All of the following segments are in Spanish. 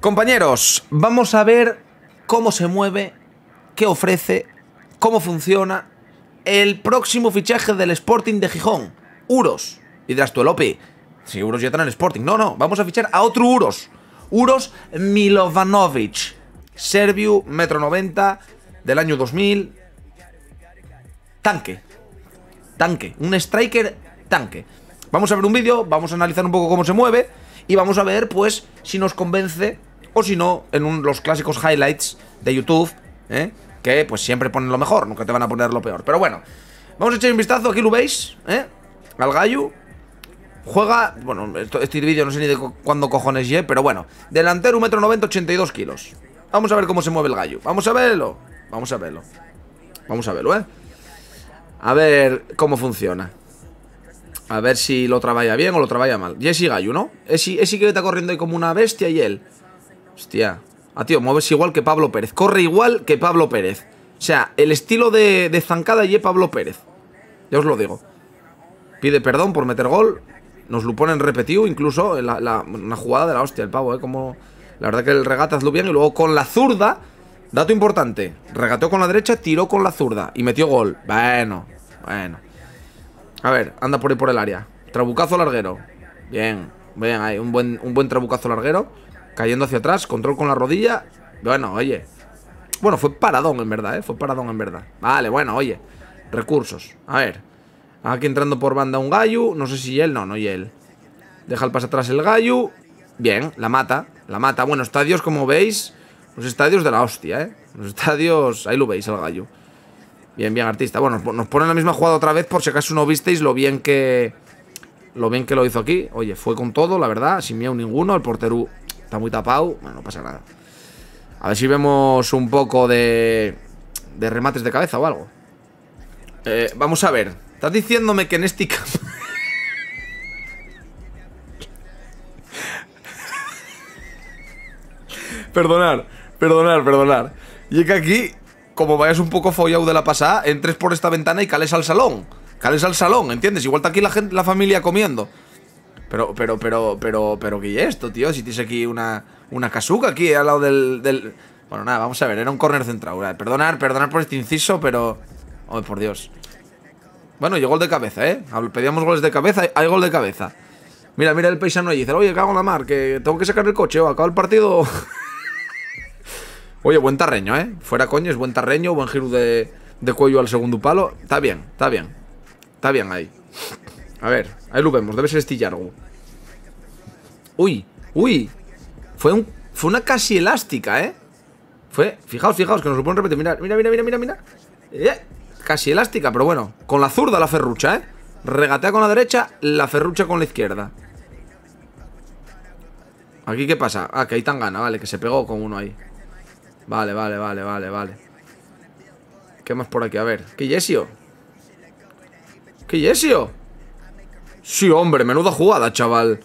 Compañeros, vamos a ver cómo se mueve, qué ofrece, cómo funciona el próximo fichaje del Sporting de Gijón. Uros. Y dirás tú, si Uros ya está en el Sporting. No, no, vamos a fichar a otro Uros. Uros Milovanovic. Serbiu, metro 90, del año 2000. Tanque. Tanque. Un striker tanque. Vamos a ver un vídeo, vamos a analizar un poco cómo se mueve y vamos a ver, pues, si nos convence o si no, en los clásicos highlights de YouTube, ¿eh? que pues siempre ponen lo mejor, nunca te van a poner lo peor. Pero bueno, vamos a echar un vistazo, aquí lo veis, ¿eh? al gallo. Juega, bueno, este vídeo no sé ni de cuándo cojones llegue, pero bueno, delantero 1,90m, 82 kilos. Vamos a ver cómo se mueve el gallo. Vamos a verlo. Vamos a verlo. Vamos a verlo, ¿eh? A ver cómo funciona. A ver si lo trabaja bien o lo trabaja mal. Jesse Gallo, ¿no? Ese, ese que está corriendo ahí como una bestia y él. Hostia. Ah, tío, mueves igual que Pablo Pérez. Corre igual que Pablo Pérez. O sea, el estilo de, zancada y Pablo Pérez. Ya os lo digo. Pide perdón por meter gol. Nos lo ponen repetido, incluso. La, una jugada de la hostia, el pavo, ¿eh? Como. La verdad que el regata lo bien. Y luego con la zurda. Dato importante. Regateó con la derecha, tiró con la zurda. Y metió gol. Bueno, bueno. A ver, anda por ahí por el área. Trabucazo larguero. Bien, bien, ahí. Un buen, un buen trabucazo larguero. Cayendo hacia atrás, control con la rodilla. Bueno, oye. Bueno, fue paradón en verdad, ¿eh? Fue paradón en verdad. Vale, bueno, oye. Recursos. A ver. Aquí entrando por banda un gallo No sé si él. No, no y él. Deja el paso atrás el gallo Bien, la mata. La mata. Bueno, estadios, como veis. Los estadios de la hostia, ¿eh? Los estadios... Ahí lo veis, el gallo Bien, bien, artista. Bueno, nos ponen la misma jugada otra vez por si acaso no visteis lo bien que... Lo bien que lo hizo aquí. Oye, fue con todo, la verdad. Sin miedo ninguno. El portero está muy tapado, bueno, no pasa nada. A ver si vemos un poco de, de remates de cabeza o algo. Eh, vamos a ver. Estás diciéndome que en este perdonar, perdonar, perdonar. Y es que aquí, como vayas un poco follado de la pasada, entres por esta ventana y cales al salón. Cales al salón, ¿entiendes? Igual está aquí la, gente, la familia comiendo. Pero, pero, pero, pero, pero, ¿qué es esto, tío? Si tienes aquí una, una casuca aquí al lado del, Bueno, nada, vamos a ver, era un corner central. Perdonar, perdonar por este inciso, pero... Oh, por Dios. Bueno, llegó gol de cabeza, ¿eh? Pedíamos goles de cabeza, hay gol de cabeza. Mira, mira el paisano allí. Dice, oye, cago en la mar, que tengo que sacar el coche o acaba el partido. oye, buen tarreño, ¿eh? Fuera coño, es buen tarreño, buen giro de cuello al segundo palo. Está bien, está bien. Está bien ahí. A ver, ahí lo vemos. Debe ser este Yargo. Uy, uy. Fue, un, fue una casi elástica, ¿eh? Fue, fijaos, fijaos, que nos lo ponen repetir. Mira, mira, mira, mira, mira. Eh, casi elástica, pero bueno. Con la zurda la ferrucha, ¿eh? Regatea con la derecha, la ferrucha con la izquierda. ¿Aquí qué pasa? Ah, que ahí tan gana, vale, que se pegó con uno ahí. Vale, vale, vale, vale, vale. ¿Qué más por aquí? A ver. ¿Qué Yesio? ¿Qué Yesio? Sí, hombre, menuda jugada, chaval.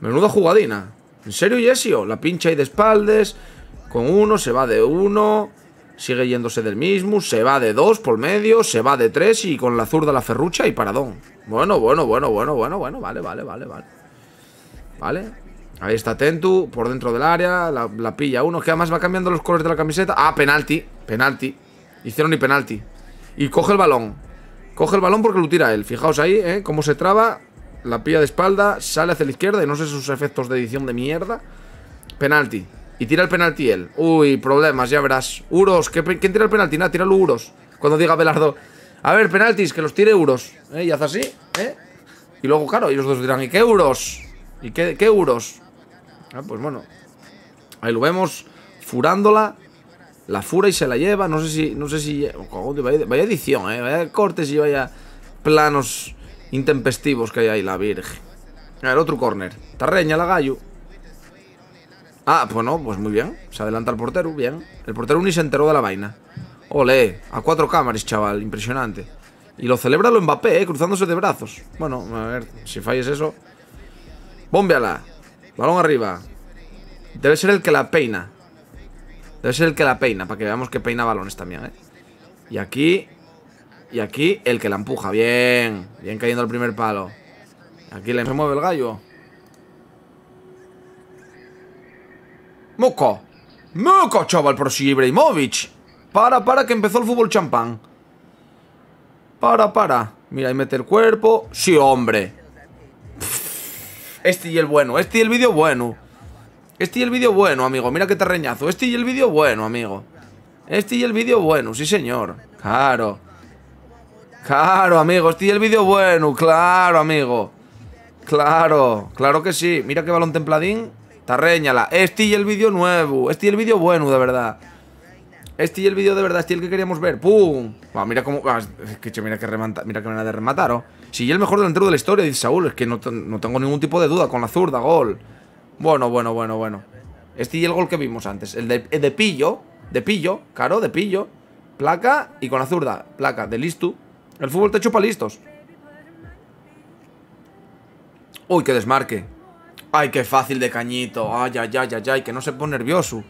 Menuda jugadina. ¿En serio, Yesio? La pincha ahí de espaldas. Con uno, se va de uno. Sigue yéndose del mismo. Se va de dos por medio. Se va de tres. Y con la zurda la ferrucha y paradón. Bueno, bueno, bueno, bueno, bueno, bueno. Vale, vale, vale, vale. Vale. Ahí está Tentu. Por dentro del área. La, la pilla uno. Que además va cambiando los colores de la camiseta. Ah, penalti. Penalti. Hicieron y penalti. Y coge el balón. Coge el balón porque lo tira él. Fijaos ahí, ¿eh? Cómo se traba. La pilla de espalda, sale hacia la izquierda y no sé sus efectos de edición de mierda. Penalti. Y tira el penalti él. Uy, problemas, ya verás. Uros, ¿quién tira el penalti? Nada, tíralo Uros. Cuando diga Belardo. A ver, penaltis, que los tire Uros ¿Eh? Y haz así, ¿eh? Y luego, claro, y los dos dirán, ¿y qué euros? ¿Y qué, qué euros? Ah, pues bueno. Ahí lo vemos, furándola. La fura y se la lleva. No sé si. No sé si. Vaya, edición, eh. Vaya cortes y vaya planos intempestivos que hay ahí, la virgen. A ver, otro corner. Tarreña, la gallo. Ah, pues no, pues muy bien. Se adelanta el portero, bien. El portero ni se enteró de la vaina. Ole, a cuatro cámaras, chaval, impresionante. Y lo celebra lo Mbappé, eh, cruzándose de brazos. Bueno, a ver, si falles eso. Bombeala. Balón arriba. Debe ser el que la peina es el que la peina, para que veamos que peina balones también, ¿eh? Y aquí... Y aquí el que la empuja. Bien. Bien cayendo el primer palo. Aquí le mueve el gallo. ¡Muco! ¡Muco, chaval! Por y Ibrahimovic. Para, para, que empezó el fútbol champán. Para, para. Mira, ahí mete el cuerpo. ¡Sí, hombre! Este y el bueno. Este y el vídeo bueno. Este y el vídeo bueno, amigo. Mira que te reñazo. Este y el vídeo bueno, amigo. Este y el vídeo bueno, sí señor. Claro. Claro, amigo. Este y el vídeo bueno. Claro, amigo. Claro. Claro que sí. Mira qué balón templadín. reñala? Este y el vídeo nuevo. Este y el vídeo bueno, de verdad. Este y el vídeo de verdad, este y el que queríamos ver. ¡Pum! mira cómo. es que, mira que remata, mira que manera de rematar, Si oh. sí, el mejor delantero de la historia, dice Saúl. Es que no, no tengo ningún tipo de duda. Con la zurda, gol. Bueno, bueno, bueno, bueno. Este y el gol que vimos antes. El de, pillo. De pillo, Caro, de pillo. Placa y con la zurda. Placa, de listo. El fútbol te chupa listos. Uy, que desmarque. Ay, qué fácil de cañito. Ay, ay, ay, ay, ay, que no se pone nervioso.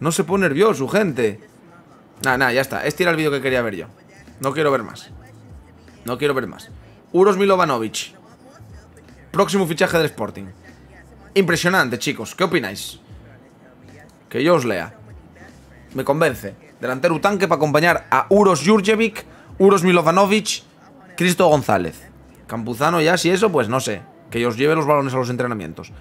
No se pone nervioso, gente. Nada, nada, ya está. Este era el vídeo que quería ver yo. No quiero ver más. No quiero ver más. Uros Milovanovic. Próximo fichaje del Sporting. Impresionante, chicos. ¿Qué opináis? Que yo os lea. Me convence. Delantero tanque para acompañar a Uros Jurjevic, Uros Milovanovic, Cristo González. Campuzano ya, si eso, pues no sé. Que os lleve los balones a los entrenamientos.